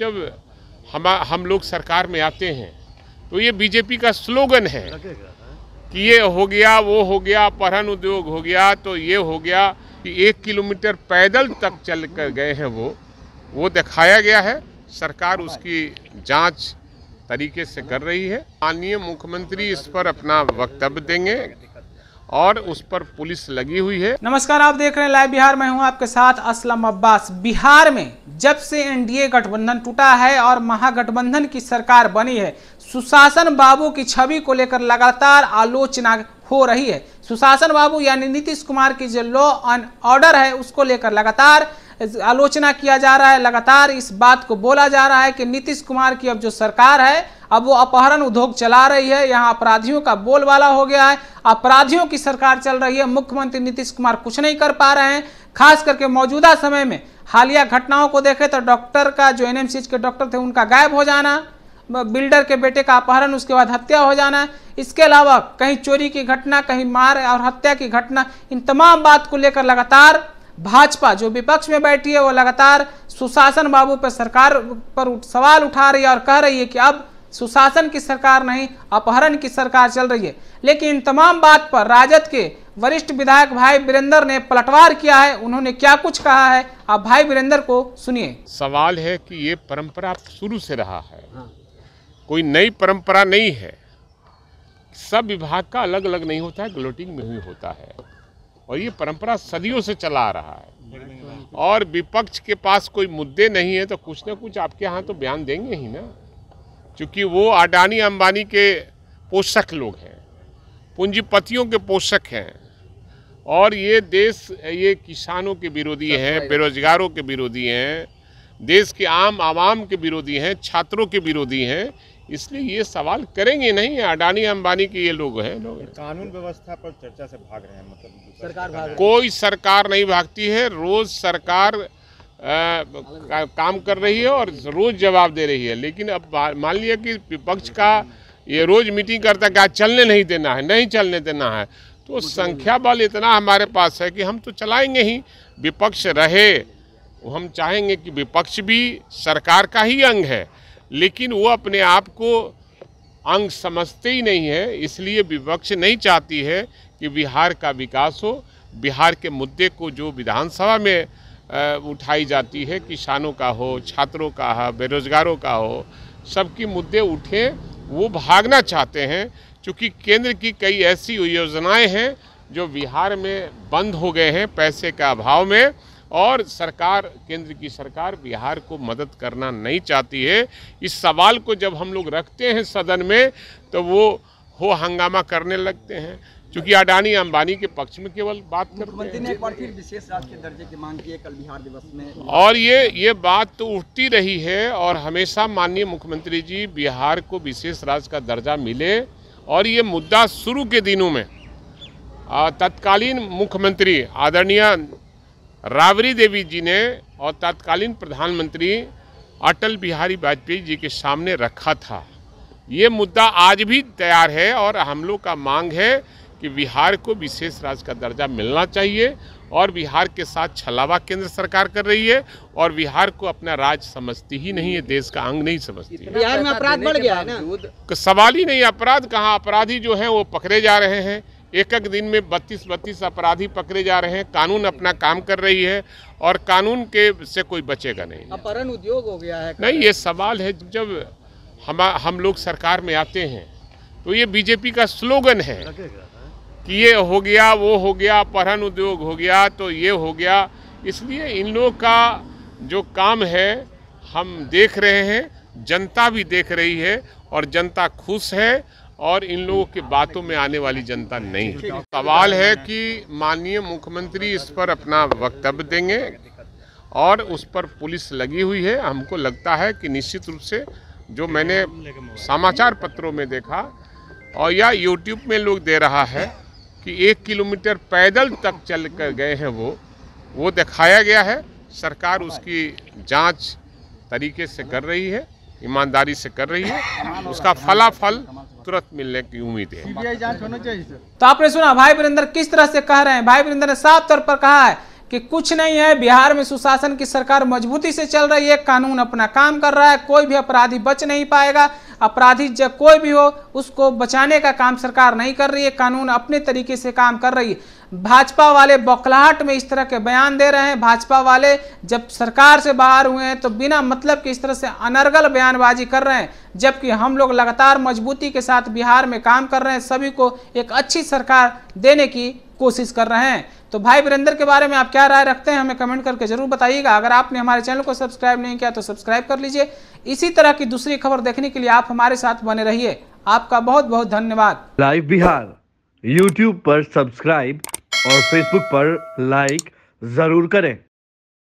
जब हम हम लोग सरकार में आते हैं तो ये बीजेपी का स्लोगन है कि ये हो गया वो हो गया परहन उद्योग हो गया तो ये हो गया कि एक किलोमीटर पैदल तक चल कर गए हैं वो वो दिखाया गया है सरकार उसकी जांच तरीके से कर रही है माननीय मुख्यमंत्री इस पर अपना वक्तव्य देंगे और उस पर पुलिस लगी हुई है नमस्कार आप देख रहे हैं लाइव बिहार में हूं आपके साथ असलम अब्बास बिहार में जब से एनडीए गठबंधन टूटा है और महागठबंधन की सरकार बनी है सुशासन बाबू की छवि को लेकर लगातार आलोचना हो रही है सुशासन बाबू यानी नीतीश कुमार की जो लॉ एंड ऑर्डर है उसको लेकर लगातार आलोचना किया जा रहा है लगातार इस बात को बोला जा रहा है कि नीतीश कुमार की अब जो सरकार है अब वो अपहरण उद्योग चला रही है यहाँ अपराधियों का बोलबाला हो गया है अपराधियों की सरकार चल रही है मुख्यमंत्री नीतीश कुमार कुछ नहीं कर पा रहे हैं खास करके मौजूदा समय में हालिया घटनाओं को देखें तो डॉक्टर का जो एन के डॉक्टर थे उनका गायब हो जाना बिल्डर के बेटे का अपहरण उसके बाद हत्या हो जाना इसके अलावा कहीं चोरी की घटना कहीं मार और हत्या की घटना इन तमाम बात को लेकर लगातार भाजपा जो विपक्ष में बैठी है वो लगातार सुशासन बाबू पर सरकार पर सवाल उठा रही है और कह रही है कि अब सुशासन की सरकार नहीं अपहरण की सरकार चल रही है लेकिन इन तमाम बात पर राजद के वरिष्ठ विधायक भाई वीरेंद्र ने पलटवार किया है उन्होंने क्या कुछ कहा है आप भाई वीरेंद्र को सुनिए सवाल है कि ये परंपरा शुरू से रहा है हाँ। कोई नई परंपरा नहीं है सब विभाग का अलग अलग नहीं होता है ग्लोटिंग में ही होता है और ये परंपरा सदियों से चला आ रहा है और विपक्ष के पास कोई मुद्दे नहीं है तो कुछ ना कुछ आपके यहाँ तो बयान देंगे ही ना क्योंकि वो अडानी अंबानी के पोषक लोग हैं पूंजीपतियों के पोषक हैं और ये देश ये किसानों के विरोधी हैं बेरोजगारों के विरोधी हैं देश के आम आवाम के विरोधी हैं छात्रों के विरोधी हैं इसलिए ये सवाल करेंगे नहीं अडानी अंबानी के ये लोग हैं लोग कानून व्यवस्था पर चर्चा से भाग रहे हैं मतलब सरकार भाग कोई सरकार नहीं भागती है रोज सरकार आ, का, काम कर रही है और रोज़ जवाब दे रही है लेकिन अब मान लिया कि विपक्ष का ये रोज़ मीटिंग करता है कि आज चलने नहीं देना है नहीं चलने देना है तो संख्या बल इतना हमारे पास है कि हम तो चलाएंगे ही विपक्ष रहे हम चाहेंगे कि विपक्ष भी सरकार का ही अंग है लेकिन वो अपने आप को अंग समझते ही नहीं है इसलिए विपक्ष नहीं चाहती है कि बिहार का विकास हो बिहार के मुद्दे को जो विधानसभा में उठाई जाती है किसानों का हो छात्रों का हो बेरोजगारों का हो सबकी मुद्दे उठे वो भागना चाहते हैं क्योंकि केंद्र की कई ऐसी योजनाएं हैं जो बिहार में बंद हो गए हैं पैसे के अभाव में और सरकार केंद्र की सरकार बिहार को मदद करना नहीं चाहती है इस सवाल को जब हम लोग रखते हैं सदन में तो वो हो हंगामा करने लगते हैं क्योंकि अडानी अंबानी के पक्ष में केवल बात करते हैं ने एक बार फिर विशेष राज के दर्जे की मांग की है कल बिहार दिवस में और ये ये बात तो उठती रही है और हमेशा माननीय मुख्यमंत्री जी बिहार को विशेष राज का दर्जा मिले और ये मुद्दा शुरू के दिनों में तत्कालीन मुख्यमंत्री आदरणीय रावरी देवी जी ने और तत्कालीन प्रधानमंत्री अटल बिहारी वाजपेयी जी के सामने रखा था ये मुद्दा आज भी तैयार है और हम लोग का मांग है कि बिहार को विशेष राज्य का दर्जा मिलना चाहिए और बिहार के साथ छलावा केंद्र सरकार कर रही है और बिहार को अपना राज्य समझती ही नहीं है देश का अंग नहीं समझती है बिहार में अपराध बढ़ गया ना सवाल ही नहीं अपराध कहाँ अपराधी जो हैं वो पकड़े जा रहे हैं एक एक दिन में बत्तीस बत्तीस अपराधी पकड़े जा रहे हैं कानून अपना काम कर रही है और कानून के से कोई बचेगा नहीं अपहरण उद्योग हो गया है नहीं ये सवाल है जब हम हम लोग सरकार में आते हैं तो ये बीजेपी का स्लोगन है कि ये हो गया वो हो गया पढ़न उद्योग हो गया तो ये हो गया इसलिए इन लोग का जो काम है हम देख रहे हैं जनता भी देख रही है और जनता खुश है और इन लोगों की बातों में आने वाली जनता नहीं है सवाल है कि माननीय मुख्यमंत्री इस पर अपना वक्तव्य देंगे और उस पर पुलिस लगी हुई है हमको लगता है कि निश्चित रूप से जो मैंने समाचार पत्रों में देखा और या यूट्यूब में लोग दे रहा है कि एक किलोमीटर पैदल तक चल कर गए हैं वो वो दिखाया गया है सरकार उसकी जांच तरीके से कर रही है ईमानदारी से कर रही है उसका फलाफल तुरंत मिलने की उम्मीद है तो आपने सुना भाई वीरेंद्र किस तरह से कह रहे हैं भाई वीरेंद्र ने साफ तौर पर कहा है कि कुछ नहीं है बिहार में सुशासन की सरकार मजबूती से चल रही है कानून अपना काम कर रहा है कोई भी अपराधी बच नहीं पाएगा अपराधी जब कोई भी हो उसको बचाने का काम सरकार नहीं कर रही है कानून अपने तरीके से काम कर रही है भाजपा वाले बौखलाहट में इस तरह के बयान दे रहे हैं भाजपा वाले जब सरकार से बाहर हुए हैं तो बिना मतलब के इस तरह से अनर्गल बयानबाजी कर रहे हैं जबकि हम लोग लगातार मजबूती के साथ बिहार में काम कर रहे हैं सभी को एक अच्छी सरकार देने की कोशिश कर रहे हैं तो भाई वीरेंद्र के बारे में आप क्या राय रखते हैं हमें कमेंट करके जरूर बताइएगा अगर आपने हमारे चैनल को सब्सक्राइब नहीं किया तो सब्सक्राइब कर लीजिए इसी तरह की दूसरी खबर देखने के लिए आप हमारे साथ बने रहिए आपका बहुत बहुत धन्यवाद लाइव बिहार यूट्यूब पर सब्सक्राइब और फेसबुक पर लाइक जरूर करें